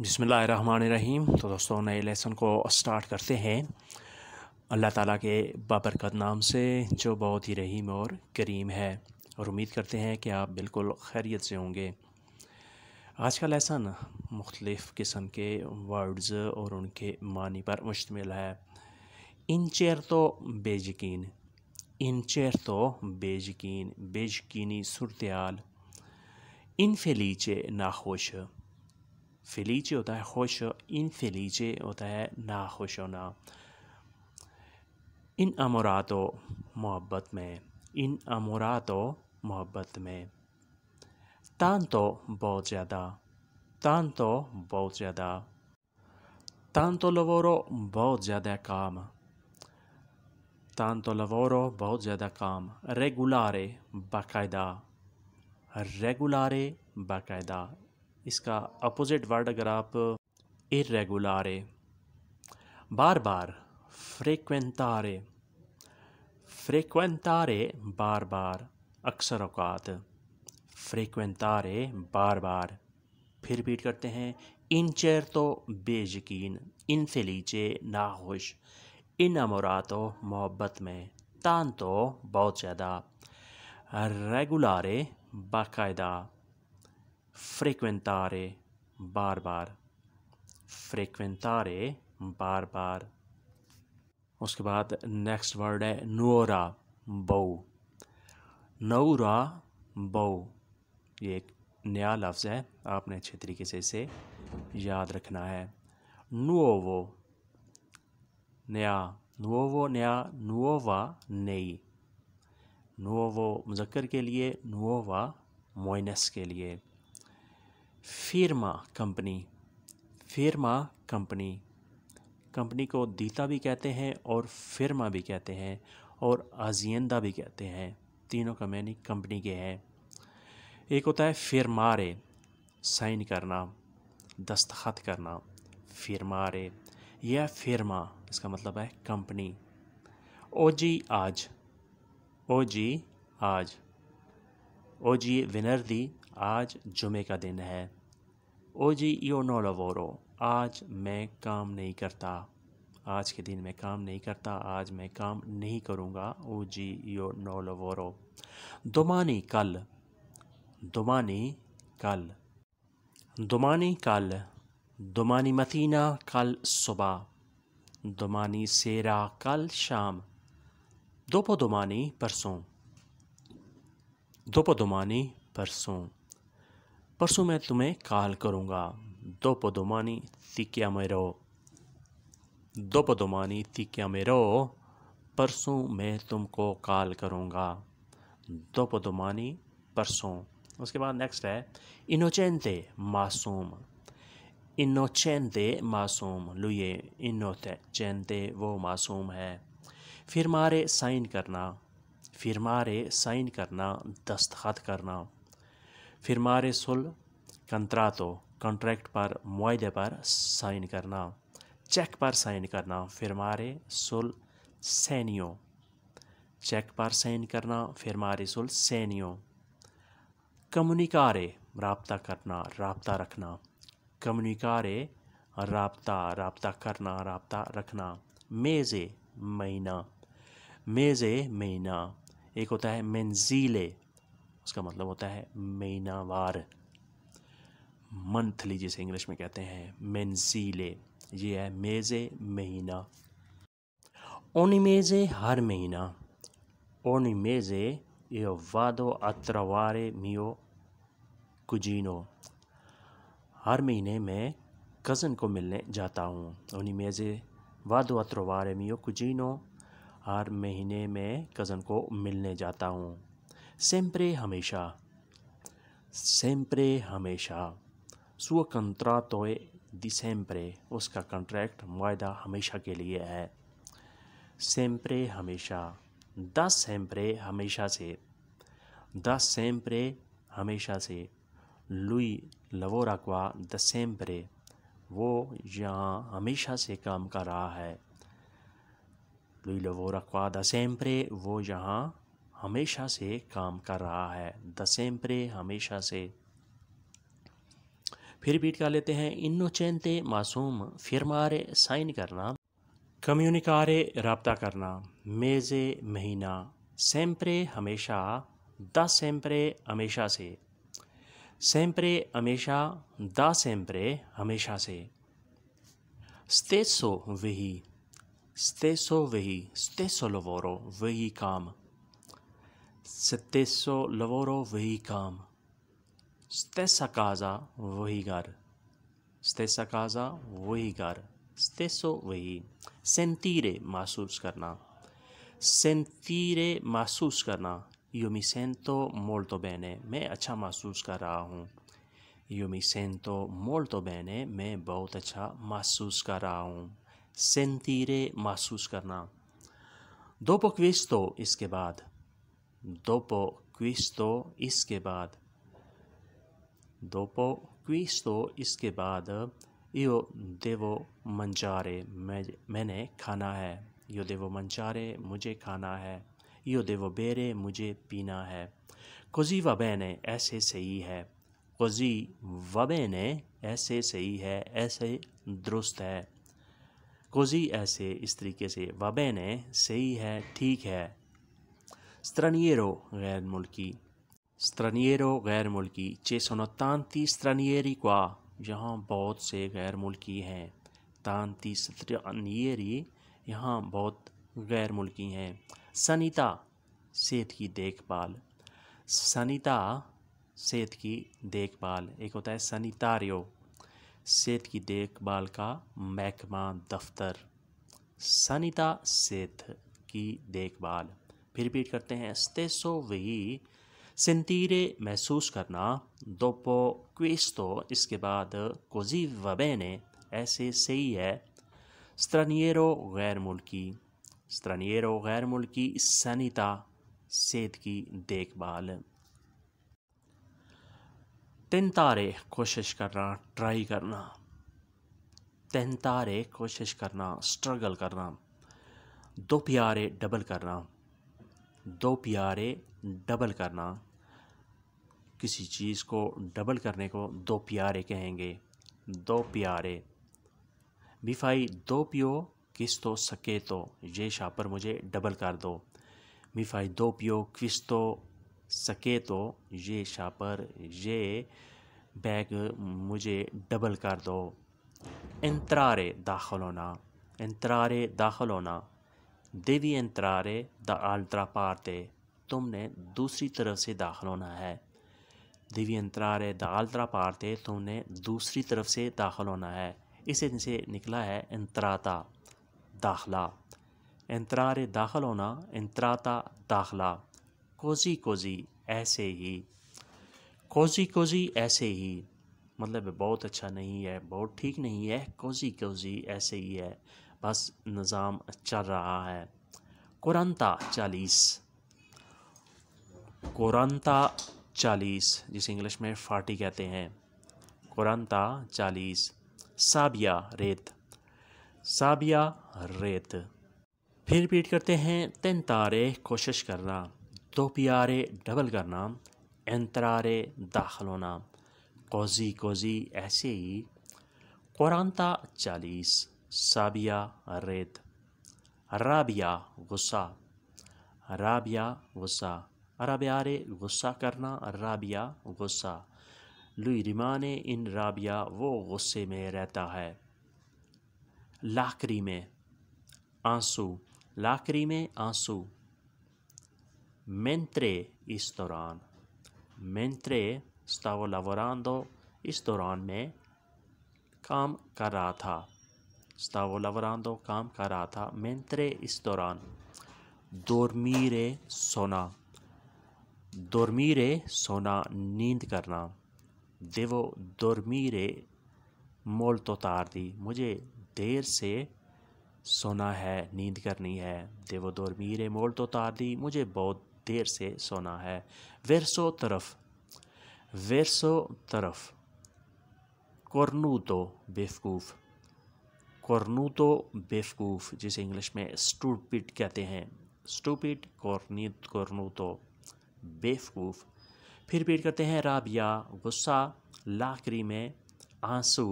बिसमीम तो दोस्तों नए लेसन को स्टार्ट करते हैं अल्लाह ताला के बाबरकत नाम से जो बहुत ही रहीम और करीम है और उम्मीद करते हैं कि आप बिल्कुल खैरियत से होंगे आज का लेसन मुख्तलिफ़ किस्म के वर्ड्स और उनके मानी पर मुश्तमिल है इन चेर तो बेजकिन इन चेर तो बेजकिन बेजकिनी सूरत इन फेलीचे नाखोश फिलीचे होता है खुश इन फिलीचे होता है ना नाखुश होना इन अमरातो मोहब्बत में इन अमरातो मोहब्बत में तान तो बहुत ज़्यादा तान तो बहुत ज़्यादा तान तो लवोरो बहुत ज़्यादा काम तान तो लवोरो बहुत ज़्यादा काम रेगुलारे बाकायदा रेगुलारे बाकायदा इसका अपोजिट वर्ड अगर आप इरेगुलारे बार बार फ्रेक्वेंतारे फ्रेक्वेंतारे बार बार अक्सर अवकात फ्रेक्वेंतारे बार बार फिर रिपीट करते हैं इन चेर तो बेयकीन इन से लीचे नाखुश इन अमरा तो मोहब्बत में तान तो बहुत ज़्यादा रेगुलारे बाकायदा frequentare बार बार frequentare बार बार उसके बाद नेक्स्ट वर्ड है नोरा बऊ नौरा बऊ ये एक नया लफ्ज़ है आपने अच्छे तरीके से इसे याद रखना है नुओवो नया नुओवो नया नुओवा नई नुओवो मुजक्कर के लिए नुओवा मोइनस के लिए फिरमा कंपनी फिरमा कंपनी कंपनी को दीता भी कहते हैं और फिरमा भी कहते हैं और आजियंदा भी कहते हैं तीनों का मैंने कंपनी के हैं एक होता है फिरमारे साइन करना दस्तखत करना फिरमारे या फिरमा इसका मतलब है कंपनी ओ जी आज ओ जी आज ओ जी विनर दी आज जुमे का दिन है ओ जी यो नो लवोरो आज मैं काम नहीं करता आज के दिन मैं काम नहीं करता आज मैं काम नहीं करूँगा ओ जी यो नो लवोरो दुमानी कल दुमानी कल दुमानी कल दुमानी मतीना कल सुबह दुमानी सेरा कल शाम दोपो दुमानी परसों दोपो दुमानी परसों परसों मैं तुम्हें काल करूँगा दो पदोमानी सिक्या मेरो दो पदोमानी सिक्या मेरो परसों मैं तुमको काल करूँगा दो मानी परसों उसके बाद नेक्स्ट है इनोचेंते मासूम इनोचेंते मासूम लुए इनोचेंते वो मासूम है फिर मारे साइन करना फिर मारे साइन करना दस्तखत करना फिरमारे सुल कंत्रातो कॉन्ट्रैक्ट पर मुआदे पर साइन करना चेक पर साइन करना फिरमारे सुल सैनियो चेक पर साइन करना फिरमारे सुल सैनियो कम्युनिकारे रबता करना रबता रखना कम्युनिकारे रबता रबता करना रबता रखना मेज़े महीना मेज़े महीना एक होता है मंजीले उसका मतलब होता है महीनावार मंथली जिसे इंग्लिश में कहते हैं मेनसीले ये है मेज़े महीना ओनिमेज़े हर महीना ओनिमेज़े ये वादो अत्रवारे मियो कुजीनो हर महीने में कज़न को मिलने जाता हूँ ओनिमेज़े वादो अत्रवारे मियो कुजीनो हर महीने में कज़न को मिलने जाता हूँ sempre hamisha sempre hamisha sua contrato è di उसका कंट्रैक्ट माहा हमेशा के लिए है सेम्प्रे हमेशा द सेम्प्रे हमेशा से द सेम्प्रे हमेशा से लुई लवोरा क्वा द सेम्प्रे वो यहाँ हमेशा से काम कर रहा है लुई लवोरा क्वा द सेम्प्रे वो यहाँ हमेशा से काम कर रहा है द सेम प्रे हमेशा से फिर रिपीट कर लेते हैं इनोचेंते मासूम फिरमारे साइन करना कम्युनिकारे रबता करना मेज़े महीना सेम्परे हमेशा द सेम्परे हमेशा से सेम्परे हमेशा द सेम्परे हमेशा से स्तेसो वही स्तेसो वही स्तेसो लोवोरो वही काम Stesso lavoro vehi काम Stessa casa vehi घर Stessa casa vehi घर Stesso vehi. Sentire महसूस karna. Sentire महसूस karna. Io mi sento molto bene Me अच्छा महसूस कर रहा हूँ Io mi sento molto bene Me बहुत अच्छा महसूस कर रहा हूँ Sentire महसूस karna. Dopo questo iske बाद dopo questo iske bad dopo questo iske bad io devo mangiare mene khana hai io devo mangiare mujhe khana hai io devo bere mujhe pina hai così va bene aise sahi hai così va bene aise sahi hai aise ऐसे hai così aise is tarike se va bene sahi hai theek hai Straniero ghair mulki. Straniero गैर मुल्की चे सनो तानती स्त्रनियरी क्वा यहाँ बहुत से गैर मुल्की हैं तानती स्त्रनियरी यहाँ बहुत गैर मुल्की हैं सनीता सेहत की देखभाल सनीता सेहत की देखभाल एक होता है सनीतारियो सेहत की देखभाल का महकमा दफ्तर सनीता सेहत की देखभाल फिर रिपीट करते हैं स्तेसो वी सिंतीरे महसूस करना दोपो क्विस्तो इसके बाद कोजी वबे ने ऐसे सही है स्त्रनियरो गैर मुल्की स्त्रनियरो गैर मुल्की सनिता सेहत की देखभाल तारे कोशिश करना ट्राई करना तारे कोशिश करना स्ट्रगल करना दो प्यारे डबल करना दो प्यारे डबल करना किसी चीज़ को डबल करने को दो प्यारे कहेंगे दो प्यारे मिफाई दो पियो किस तो सके तो ये शापर मुझे डबल कर दो मिफाई दो पियो किस तो सके तो ये शापर ये बैग मुझे डबल कर दो इंतरारे दाखिल होना इंतरारे दाखिल होना देवी अंतरारे द आल्ट्रा पारते तुमने दूसरी तरफ से दाखिल होना है देवी अंतरारे द आल्ट्रा पारते तुमने दूसरी तरफ से दाखिल होना है इसे से निकला है इंतराता दाखला अंतरार दाखिल होना इंतराता दाखला कोजी कोजी ऐसे ही कोजी कोजी ऐसे ही मतलब बहुत अच्छा नहीं है बहुत ठीक नहीं है कोजी कोजी ऐसे ही है बस निज़ाम चल अच्छा रहा है कुरंता चालीस कुरंता चालीस जिसे इंग्लिश में फाटी कहते हैं कुरंता चालीस साबिया रेत साबिया रेत फिर रिपीट करते हैं तेन तारे कोशिश करना दो प्यारे डबल करना इंतरारे दाखिल होना कोजी कोजी ऐसे ही कुरानता चालीस साबिया रेत राबिया गुस्सा राबिया गुस्सा रे गुस्सा करना राबिया गुस्सा लुई रिमाने इन राबिया वो गुस्से में रहता है लाकरी में आंसू लाकरी में आंसू मेंत्रे इस दौरान मेंत्रे स्तावो दो इस दौरान में काम कर रहा था Stavo lavorando cam carata mentre istoran. Dormire sona. Dormire sona नींद करना देवो dormire molto tardi. Mujhe der se sona hai नींद करनी है देवो dormire molto tardi. Mujhe बहुत der se sona hai. Verso taraf. Verso taraf. cornuto, बेवकूफ़ कॉर्नूतो बेवकूफ़ जिसे इंग्लिश में स्टूपिट कहते हैं स्टूपिट कॉर्नी कॉर्नूतो बेवकूफ़ फिर रिपीट करते हैं राबिया गुस्सा लाकरी में आंसू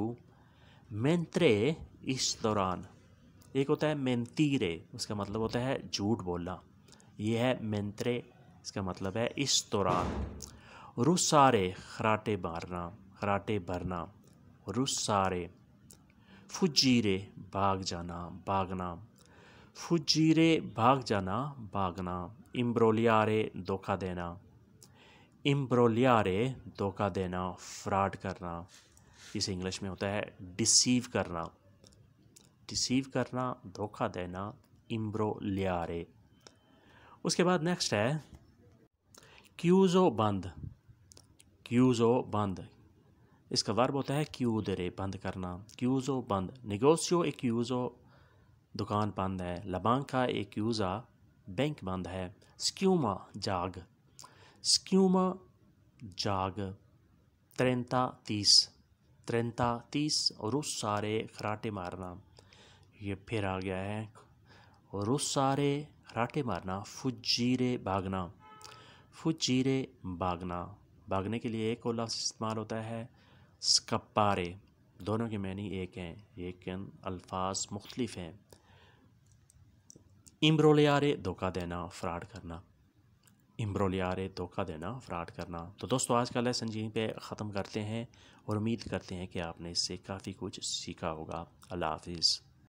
मेंत्रे इस दौरान एक होता है मेंतीरे उसका मतलब होता है झूठ बोलना यह है मेंत्रे इसका मतलब है इस दौरान रुसारे खराटे मारना खराटे भरना रुसारे फुजीरे भाग जाना भागना फुजीरे भाग जाना भागना इम्ब्रोलियारे धोखा देना इम्ब्रोलियारे धोखा देना फ्रॉड करना इसे इंग्लिश में होता है डिसीव करना डिसीव करना धोखा देना इम्ब्रोलियारे उसके बाद नेक्स्ट है क्यूज़ो बंद क्यूज़ो बंद इसका वर्ब होता है क्यूदरे बंद करना क्यूज़ो बंद निगोसियो एक यूज़ो दुकान बंद है लबांका एक यूज़ा बैंक बंद है स्क्यूमा जाग स्क्यूमा जाग त्रेंता तीस त्रेंता तीस और उस सारे खराटे मारना ये फिर आ गया है और उस सारे खराटे मारना फुजीरे भागना फुजीरे भागना भागने के लिए एक और लफ्ज़ इस्तेमाल होता है स्कपारे दोनों के मैनी एक हैं लेकिन अल्फाज मुख्तलिफ हैं इम्ब्रोलियारे धोखा देना फ्राड करना इम्ब्रोलियारे धोखा देना फ्राड करना तो दोस्तों आज का लेसन यहीं पे ख़त्म करते हैं और उम्मीद करते हैं कि आपने इससे काफ़ी कुछ सीखा होगा अल्लाह हाफिज़